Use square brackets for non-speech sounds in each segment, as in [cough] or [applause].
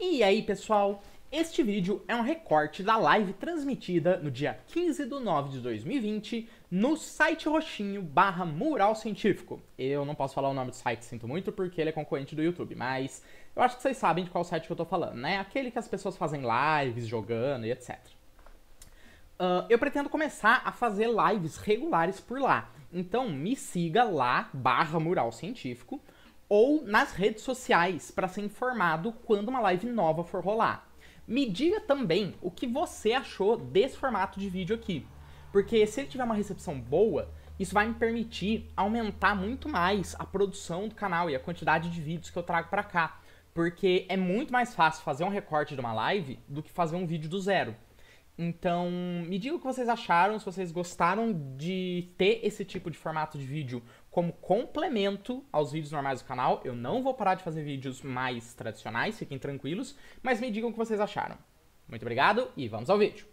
E aí pessoal, este vídeo é um recorte da live transmitida no dia 15 de 9 de 2020 no site roxinho barra mural científico. Eu não posso falar o nome do site, sinto muito, porque ele é concorrente do YouTube, mas eu acho que vocês sabem de qual site que eu tô falando, né? Aquele que as pessoas fazem lives, jogando e etc. Uh, ah, eu pretendo começar a fazer lives regulares por lá, então me siga lá, barra mural científico, ou nas redes sociais para ser informado quando uma live nova for rolar. Me diga também o que você achou desse formato de vídeo aqui, porque se ele tiver uma recepção boa, isso vai me permitir aumentar muito mais a produção do canal e a quantidade de vídeos que eu trago para cá, porque é muito mais fácil fazer um recorte de uma live do que fazer um vídeo do zero. Então, me diga o que vocês acharam, se vocês gostaram de ter esse tipo de formato de vídeo como complemento aos vídeos normais do canal. Eu não vou parar de fazer vídeos mais tradicionais, fiquem tranquilos, mas me digam o que vocês acharam. Muito obrigado e vamos ao vídeo.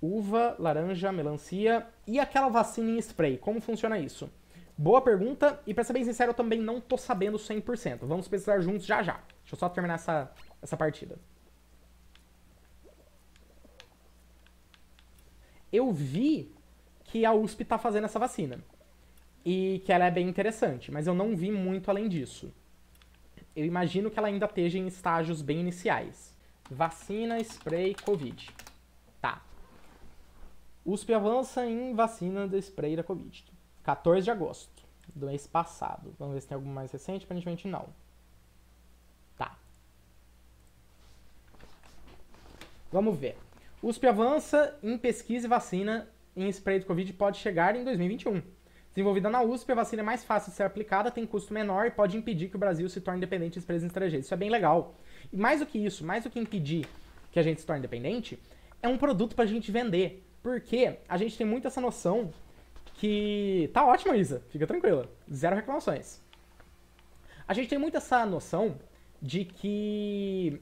Uva, laranja, melancia e aquela vacina em spray, como funciona isso? Boa pergunta, e pra ser bem sincero, eu também não tô sabendo 100%. Vamos pesquisar juntos já já. Deixa eu só terminar essa, essa partida. Eu vi que a USP está fazendo essa vacina. E que ela é bem interessante, mas eu não vi muito além disso. Eu imagino que ela ainda esteja em estágios bem iniciais. Vacina, spray, Covid. Tá. USP avança em vacina do spray da Covid. 14 de agosto do mês passado. Vamos ver se tem algo mais recente. Aparentemente não. Tá. Vamos ver. USP avança em pesquisa e vacina em spray de Covid pode chegar em 2021. Desenvolvida na USP, a vacina é mais fácil de ser aplicada, tem custo menor e pode impedir que o Brasil se torne dependente de empresas estrangeiras. Isso é bem legal. E mais do que isso, mais do que impedir que a gente se torne dependente, é um produto para a gente vender. Porque a gente tem muito essa noção que. Tá ótimo, Isa, fica tranquila. Zero reclamações. A gente tem muito essa noção de que.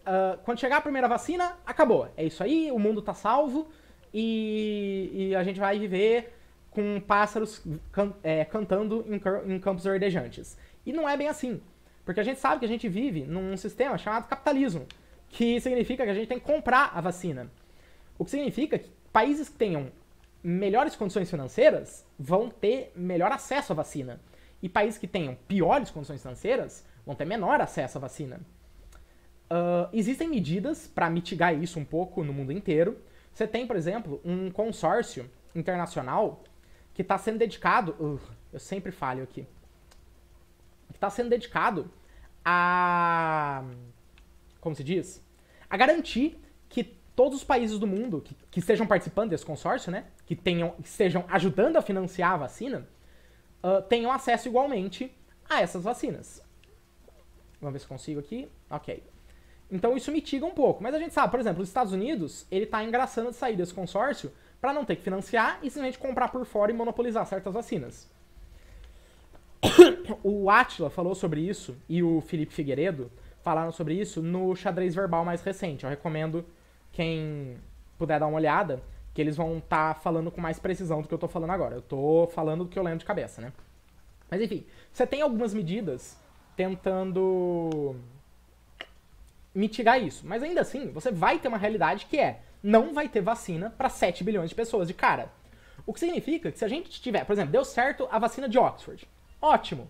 Uh, quando chegar a primeira vacina, acabou. É isso aí, o mundo tá salvo e, e a gente vai viver com pássaros can, é, cantando em, em campos verdejantes. E não é bem assim, porque a gente sabe que a gente vive num sistema chamado capitalismo, que significa que a gente tem que comprar a vacina. O que significa que países que tenham melhores condições financeiras vão ter melhor acesso à vacina. E países que tenham piores condições financeiras vão ter menor acesso à vacina. Uh, existem medidas para mitigar isso um pouco no mundo inteiro. Você tem, por exemplo, um consórcio internacional que está sendo dedicado. Uh, eu sempre falho aqui. Que está sendo dedicado a. Como se diz? A garantir que todos os países do mundo que, que estejam participando desse consórcio, né? Que tenham, estejam ajudando a financiar a vacina, uh, tenham acesso igualmente a essas vacinas. Vamos ver se consigo aqui. Ok. Então isso mitiga um pouco. Mas a gente sabe, por exemplo, os Estados Unidos, ele está engraçando de sair desse consórcio para não ter que financiar e simplesmente comprar por fora e monopolizar certas vacinas. [coughs] O Atila falou sobre isso e o Felipe Figueiredo falaram sobre isso no xadrez verbal mais recente. Eu recomendo quem puder dar uma olhada, que eles vão estar tá falando com mais precisão do que eu estou falando agora. Eu estou falando do que eu lembro de cabeça, né? Mas enfim, você tem algumas medidas tentando mitigar isso. Mas ainda assim, você vai ter uma realidade que é: não vai ter vacina para 7 bilhões de pessoas de cara. O que significa que se a gente tiver, por exemplo, deu certo a vacina de Oxford, ótimo.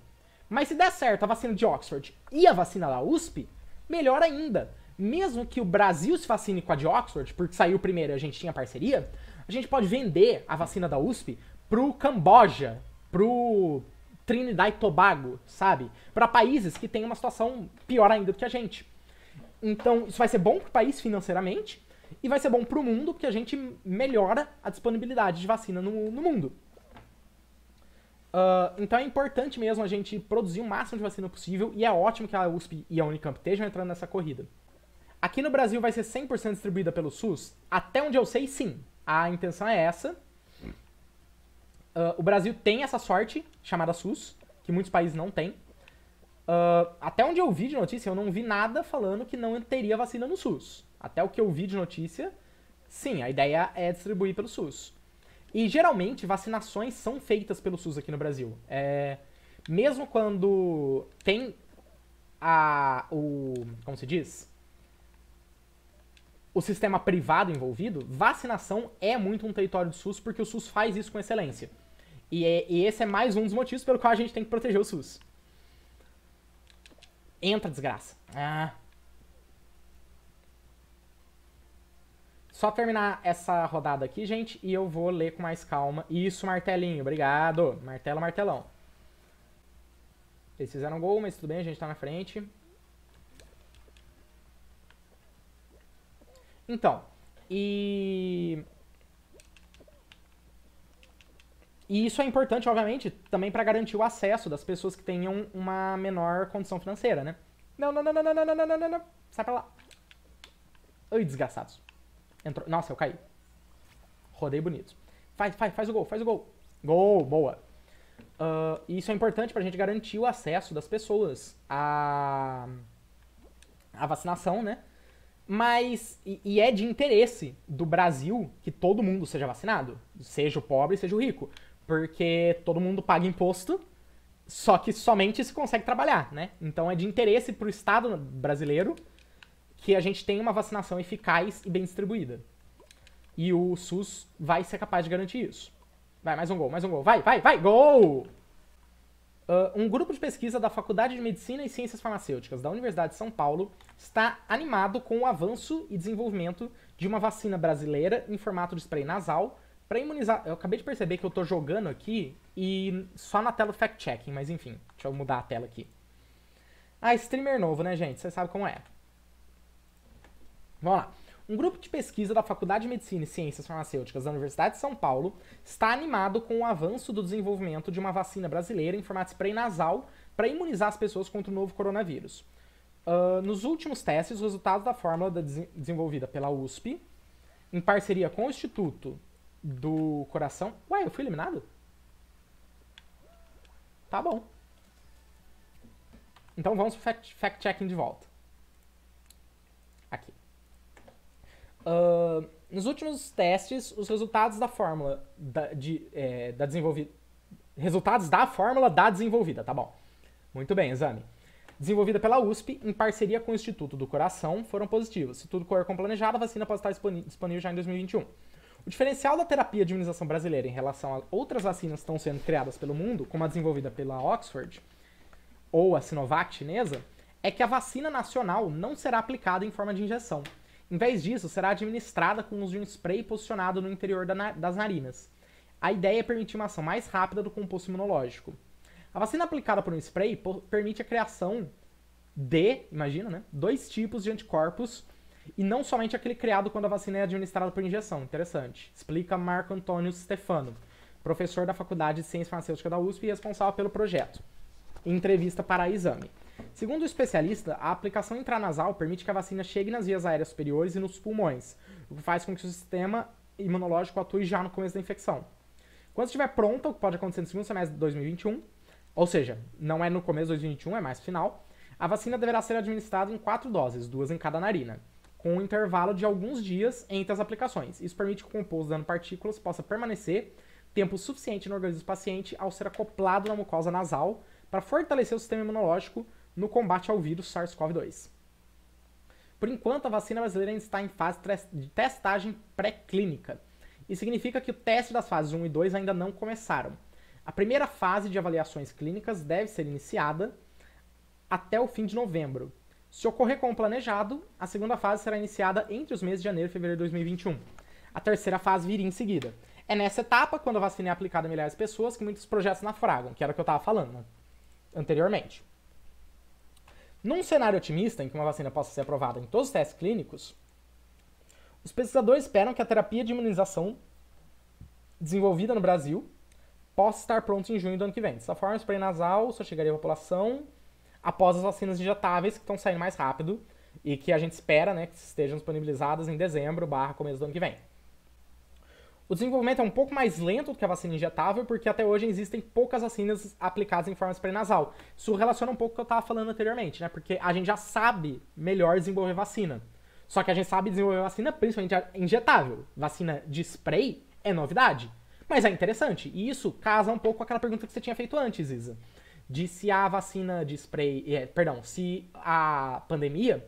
Mas se der certo a vacina de Oxford e a vacina da USP, melhor ainda. Mesmo que o Brasil se vacine com a de Oxford, porque saiu primeiro e a gente tinha parceria, a gente pode vender a vacina da USP pro Camboja, pro Trinidad e Tobago, sabe? Para países que têm uma situação pior ainda do que a gente. Então, isso vai ser bom para o país financeiramente e vai ser bom para o mundo, porque a gente melhora a disponibilidade de vacina no, no mundo. Uh, então é importante mesmo a gente produzir o máximo de vacina possível e é ótimo que a USP e a Unicamp estejam entrando nessa corrida. Aqui no Brasil vai ser 100% distribuída pelo SUS? Até onde eu sei, sim. A intenção é essa. Uh, o Brasil tem essa sorte, chamada SUS, que muitos países não têm. Uh, até onde eu vi de notícia, eu não vi nada falando que não teria vacina no SUS. Até o que eu vi de notícia, sim, a ideia é distribuir pelo SUS. E geralmente vacinações são feitas pelo SUS aqui no Brasil. É, mesmo quando tem a. o. como se diz? O sistema privado envolvido, vacinação é muito um território do SUS, porque o SUS faz isso com excelência. E, é, e esse é mais um dos motivos pelo qual a gente tem que proteger o SUS. Entra, desgraça. Ah. Só terminar essa rodada aqui, gente, e eu vou ler com mais calma. Isso, martelinho. Obrigado. Martelo, martelão. Eles fizeram gol, mas tudo bem, a gente tá na frente. Então, e E isso é importante, obviamente, também para garantir o acesso das pessoas que tenham uma menor condição financeira, né? Não, não, não, não, não, não, não, não, não, não. Sai pra lá. Ai, desgraçados. Entrou. Nossa, eu caí. Rodei bonito. Faz, faz, faz o gol, faz o gol. Gol, boa. Uh, isso é importante pra gente garantir o acesso das pessoas à, à vacinação, né? Mas, e, e é de interesse do Brasil que todo mundo seja vacinado, seja o pobre, seja o rico porque todo mundo paga imposto, só que somente se consegue trabalhar, né? Então é de interesse para o Estado brasileiro que a gente tenha uma vacinação eficaz e bem distribuída. E o SUS vai ser capaz de garantir isso. Vai, mais um gol, mais um gol. Vai, vai, vai, gol! Uh, um grupo de pesquisa da Faculdade de Medicina e Ciências Farmacêuticas da Universidade de São Paulo está animado com o avanço e desenvolvimento de uma vacina brasileira em formato de spray nasal Pra imunizar, eu acabei de perceber que eu tô jogando aqui e só na tela fact-checking, mas enfim, deixa eu mudar a tela aqui. Ah, streamer novo, né, gente? Você sabe como é. Vamos lá. Um grupo de pesquisa da Faculdade de Medicina e Ciências Farmacêuticas da Universidade de São Paulo está animado com o avanço do desenvolvimento de uma vacina brasileira em formato spray nasal para imunizar as pessoas contra o novo coronavírus. Uh, nos últimos testes, os resultados da fórmula da des desenvolvida pela USP, em parceria com o Instituto do coração. Ué, eu fui eliminado? Tá bom. Então vamos pro fact-checking de volta. Aqui. Uh, nos últimos testes, os resultados da fórmula da, de, é, da desenvolvida... Resultados da fórmula da desenvolvida, tá bom. Muito bem, exame. Desenvolvida pela USP, em parceria com o Instituto do Coração, foram positivos. Se tudo correr como planejado, a vacina pode estar disponível já em 2021. O diferencial da terapia de imunização brasileira em relação a outras vacinas que estão sendo criadas pelo mundo, como a desenvolvida pela Oxford ou a Sinovac chinesa, é que a vacina nacional não será aplicada em forma de injeção. Em vez disso, será administrada com uso de um spray posicionado no interior da na das narinas. A ideia é permitir uma ação mais rápida do composto imunológico. A vacina aplicada por um spray permite a criação de, imagina, né, dois tipos de anticorpos e não somente aquele criado quando a vacina é administrada por injeção. Interessante. Explica Marco Antônio Stefano, professor da Faculdade de Ciência Farmacêutica da USP e responsável pelo projeto. entrevista para a exame. Segundo o especialista, a aplicação intranasal permite que a vacina chegue nas vias aéreas superiores e nos pulmões, o que faz com que o sistema imunológico atue já no começo da infecção. Quando estiver pronta, o que pode acontecer no segundo semestre de 2021, ou seja, não é no começo de 2021, é mais final, a vacina deverá ser administrada em quatro doses, duas em cada narina com um intervalo de alguns dias entre as aplicações. Isso permite que o composto dando partículas possa permanecer tempo suficiente no organismo do paciente ao ser acoplado na mucosa nasal para fortalecer o sistema imunológico no combate ao vírus SARS-CoV-2. Por enquanto, a vacina brasileira ainda está em fase de testagem pré-clínica. Isso significa que o teste das fases 1 e 2 ainda não começaram. A primeira fase de avaliações clínicas deve ser iniciada até o fim de novembro, se ocorrer como planejado, a segunda fase será iniciada entre os meses de janeiro e fevereiro de 2021. A terceira fase viria em seguida. É nessa etapa, quando a vacina é aplicada a milhares de pessoas, que muitos projetos naufragam, que era o que eu estava falando né, anteriormente. Num cenário otimista, em que uma vacina possa ser aprovada em todos os testes clínicos, os pesquisadores esperam que a terapia de imunização desenvolvida no Brasil possa estar pronta em junho do ano que vem. Dessa forma, o spray nasal só chegaria à população após as vacinas injetáveis que estão saindo mais rápido e que a gente espera né, que estejam disponibilizadas em dezembro barra começo do ano que vem. O desenvolvimento é um pouco mais lento do que a vacina injetável, porque até hoje existem poucas vacinas aplicadas em forma nasal. Isso relaciona um pouco com o que eu estava falando anteriormente, né? Porque a gente já sabe melhor desenvolver vacina. Só que a gente sabe desenvolver vacina principalmente injetável. Vacina de spray é novidade. Mas é interessante, e isso casa um pouco com aquela pergunta que você tinha feito antes, Isa de se a vacina de spray, é, perdão, se a pandemia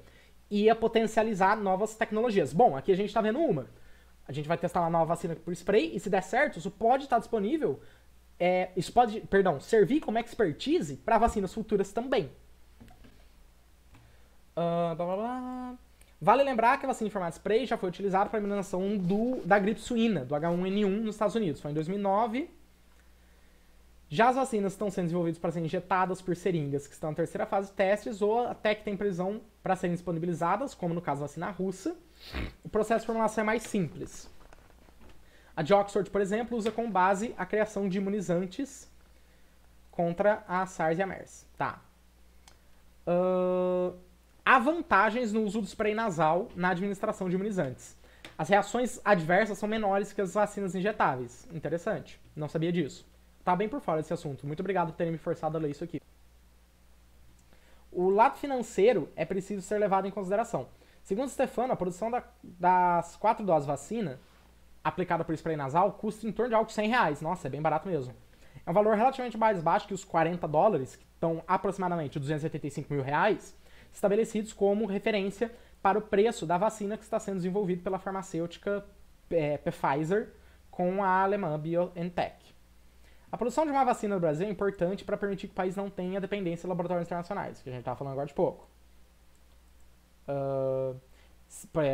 ia potencializar novas tecnologias. Bom, aqui a gente está vendo uma. A gente vai testar uma nova vacina por spray e se der certo, isso pode estar tá disponível, é, isso pode, perdão, servir como expertise para vacinas futuras também. Uh, blá, blá, blá. Vale lembrar que a vacina em formato spray já foi utilizada para a eliminação do, da gripe suína, do H1N1 nos Estados Unidos. Foi em 2009 já as vacinas estão sendo desenvolvidas para serem injetadas por seringas, que estão na terceira fase de testes, ou até que tem previsão para serem disponibilizadas, como no caso da vacina russa. O processo de formulação é mais simples. A de Oxford, por exemplo, usa como base a criação de imunizantes contra a SARS e a MERS. Tá. Uh, há vantagens no uso do spray nasal na administração de imunizantes. As reações adversas são menores que as vacinas injetáveis. Interessante. Não sabia disso tá bem por fora desse assunto. Muito obrigado por terem me forçado a ler isso aqui. O lado financeiro é preciso ser levado em consideração. Segundo Stefano, a produção da, das quatro doses vacina aplicada por spray nasal custa em torno de algo de 100 reais. Nossa, é bem barato mesmo. É um valor relativamente mais baixo que os 40 dólares, que estão aproximadamente 285 mil reais, estabelecidos como referência para o preço da vacina que está sendo desenvolvida pela farmacêutica é, Pfizer com a alemã BioNTech. A produção de uma vacina no Brasil é importante para permitir que o país não tenha dependência de laboratórios internacionais, que a gente estava falando agora de pouco. Uh,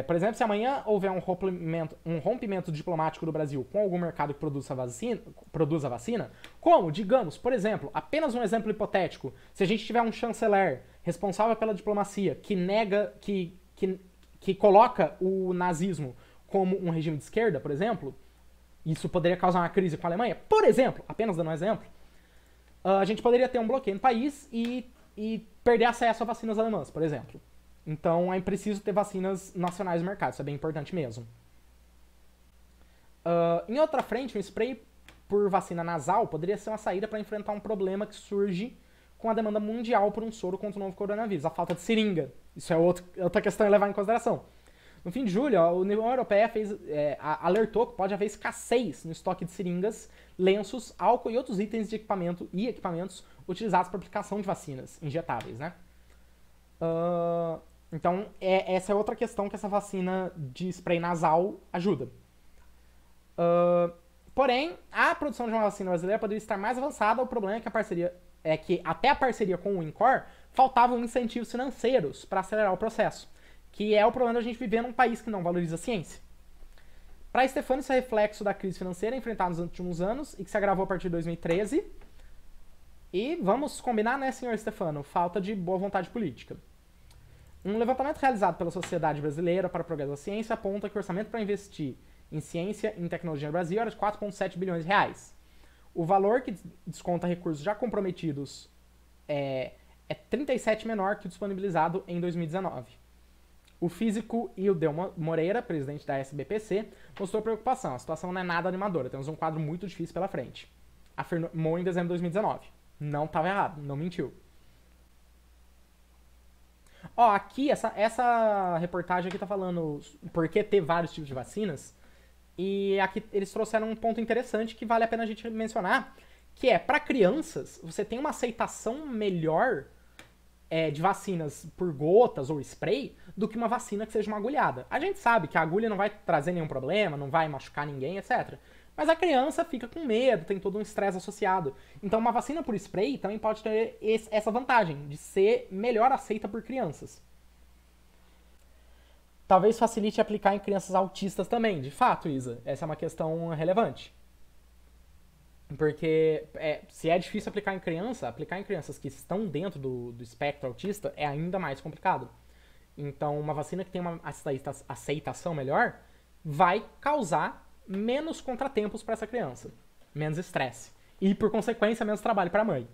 por exemplo, se amanhã houver um rompimento, um rompimento diplomático do Brasil com algum mercado que produza vacina, a vacina, como, digamos, por exemplo, apenas um exemplo hipotético, se a gente tiver um chanceler responsável pela diplomacia que nega, que, que, que coloca o nazismo como um regime de esquerda, por exemplo, isso poderia causar uma crise com a Alemanha. Por exemplo, apenas dando um exemplo, ah, a gente poderia ter um bloqueio no país e, e perder acesso a vacinas alemãs, por exemplo. Então é preciso ter vacinas nacionais no mercado, isso é bem importante mesmo. Uh, em outra frente, um spray por vacina nasal poderia ser uma saída para enfrentar um problema que surge com a demanda mundial por um soro contra o novo coronavírus, a falta de seringa. Isso é outro, outra questão a levar em consideração. No fim de julho, a União Europeia fez, é, alertou que pode haver escassez no estoque de seringas, lenços, álcool e outros itens de equipamento e equipamentos utilizados para aplicação de vacinas injetáveis, né? Uh, então, é, essa é outra questão que essa vacina de spray nasal ajuda. Uh, porém, a produção de uma vacina brasileira poderia estar mais avançada. O problema é que a parceria é que até a parceria com o Incor faltavam incentivos financeiros para acelerar o processo que é o problema da gente viver num país que não valoriza a ciência. Para Stefano, isso é reflexo da crise financeira enfrentada nos últimos anos e que se agravou a partir de 2013. E vamos combinar, né, senhor Stefano? Falta de boa vontade política. Um levantamento realizado pela Sociedade Brasileira para o Progresso da Ciência aponta que o orçamento para investir em ciência e em tecnologia no Brasil era de 4,7 bilhões de reais. O valor que desconta recursos já comprometidos é, é 37 menor que o disponibilizado em 2019. O físico Ildeu Moreira, presidente da SBPC, mostrou preocupação. A situação não é nada animadora, temos um quadro muito difícil pela frente. Afirmou em dezembro de 2019. Não estava errado, não mentiu. Ó, aqui, essa, essa reportagem aqui está falando por que ter vários tipos de vacinas. E aqui eles trouxeram um ponto interessante que vale a pena a gente mencionar, que é, para crianças, você tem uma aceitação melhor é, de vacinas por gotas ou spray do que uma vacina que seja uma agulhada. A gente sabe que a agulha não vai trazer nenhum problema, não vai machucar ninguém, etc. Mas a criança fica com medo, tem todo um estresse associado. Então, uma vacina por spray também pode ter esse, essa vantagem de ser melhor aceita por crianças. Talvez facilite aplicar em crianças autistas também, de fato, Isa. Essa é uma questão relevante. Porque é, se é difícil aplicar em criança, aplicar em crianças que estão dentro do, do espectro autista é ainda mais complicado. Então, uma vacina que tem uma aceitação melhor vai causar menos contratempos para essa criança, menos estresse e, por consequência, menos trabalho para a mãe.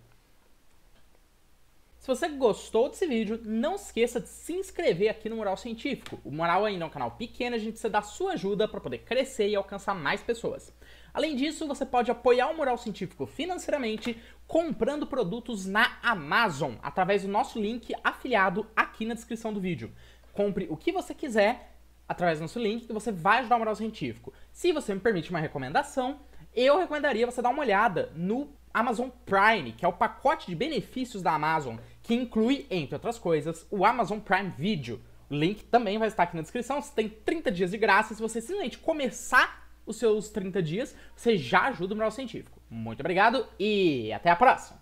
Se você gostou desse vídeo, não esqueça de se inscrever aqui no Mural Científico. O Mural ainda é um canal pequeno, a gente precisa da sua ajuda para poder crescer e alcançar mais pessoas. Além disso, você pode apoiar o Mural Científico financeiramente comprando produtos na Amazon através do nosso link afiliado aqui na descrição do vídeo. Compre o que você quiser através do nosso link que você vai ajudar o Mural Científico. Se você me permite uma recomendação, eu recomendaria você dar uma olhada no Amazon Prime, que é o pacote de benefícios da Amazon, que inclui, entre outras coisas, o Amazon Prime Video. O link também vai estar aqui na descrição. Você tem 30 dias de graça se você simplesmente começar os seus 30 dias, você já ajuda o Mural Científico. Muito obrigado e até a próxima!